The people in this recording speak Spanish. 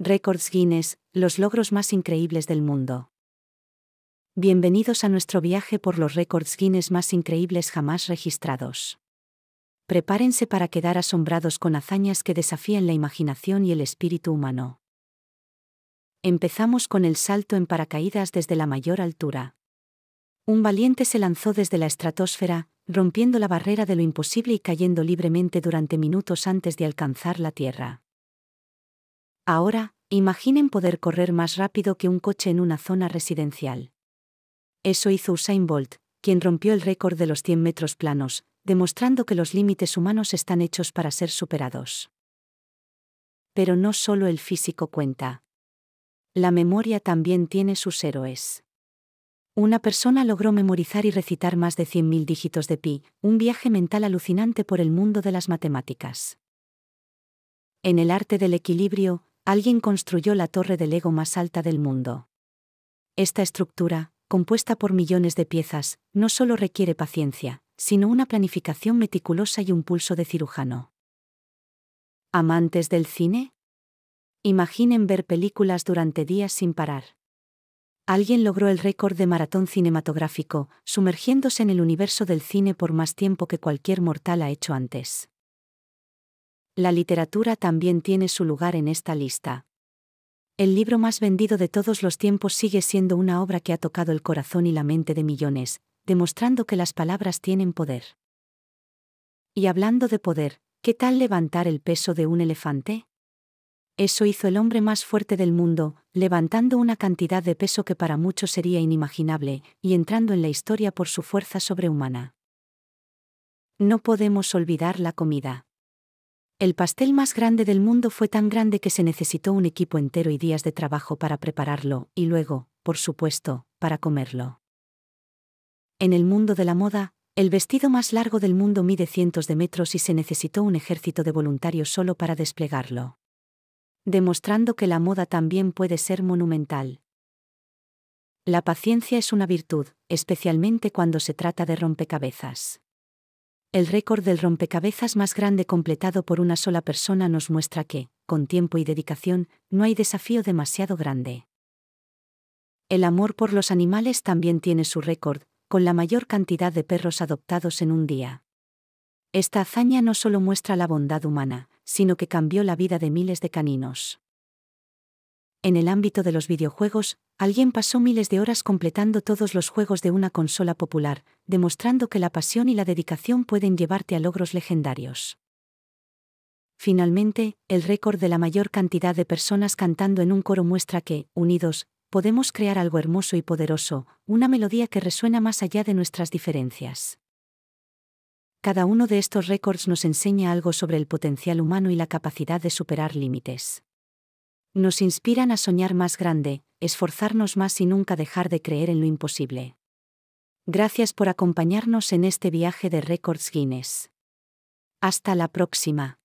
Records Guinness, los logros más increíbles del mundo. Bienvenidos a nuestro viaje por los récords Guinness más increíbles jamás registrados. Prepárense para quedar asombrados con hazañas que desafían la imaginación y el espíritu humano. Empezamos con el salto en paracaídas desde la mayor altura. Un valiente se lanzó desde la estratosfera, rompiendo la barrera de lo imposible y cayendo libremente durante minutos antes de alcanzar la Tierra. Ahora, imaginen poder correr más rápido que un coche en una zona residencial. Eso hizo Usain Bolt, quien rompió el récord de los 100 metros planos, demostrando que los límites humanos están hechos para ser superados. Pero no solo el físico cuenta. La memoria también tiene sus héroes. Una persona logró memorizar y recitar más de 100.000 dígitos de pi, un viaje mental alucinante por el mundo de las matemáticas. En el arte del equilibrio, alguien construyó la torre del ego más alta del mundo. Esta estructura, compuesta por millones de piezas, no solo requiere paciencia, sino una planificación meticulosa y un pulso de cirujano. ¿Amantes del cine? Imaginen ver películas durante días sin parar. Alguien logró el récord de maratón cinematográfico, sumergiéndose en el universo del cine por más tiempo que cualquier mortal ha hecho antes. La literatura también tiene su lugar en esta lista. El libro más vendido de todos los tiempos sigue siendo una obra que ha tocado el corazón y la mente de millones, demostrando que las palabras tienen poder. Y hablando de poder, ¿qué tal levantar el peso de un elefante? Eso hizo el hombre más fuerte del mundo, levantando una cantidad de peso que para muchos sería inimaginable, y entrando en la historia por su fuerza sobrehumana. No podemos olvidar la comida. El pastel más grande del mundo fue tan grande que se necesitó un equipo entero y días de trabajo para prepararlo, y luego, por supuesto, para comerlo. En el mundo de la moda, el vestido más largo del mundo mide cientos de metros y se necesitó un ejército de voluntarios solo para desplegarlo. Demostrando que la moda también puede ser monumental. La paciencia es una virtud, especialmente cuando se trata de rompecabezas. El récord del rompecabezas más grande completado por una sola persona nos muestra que, con tiempo y dedicación, no hay desafío demasiado grande. El amor por los animales también tiene su récord, con la mayor cantidad de perros adoptados en un día. Esta hazaña no solo muestra la bondad humana, sino que cambió la vida de miles de caninos. En el ámbito de los videojuegos, Alguien pasó miles de horas completando todos los juegos de una consola popular, demostrando que la pasión y la dedicación pueden llevarte a logros legendarios. Finalmente, el récord de la mayor cantidad de personas cantando en un coro muestra que, unidos, podemos crear algo hermoso y poderoso, una melodía que resuena más allá de nuestras diferencias. Cada uno de estos récords nos enseña algo sobre el potencial humano y la capacidad de superar límites nos inspiran a soñar más grande, esforzarnos más y nunca dejar de creer en lo imposible. Gracias por acompañarnos en este viaje de Records Guinness. Hasta la próxima.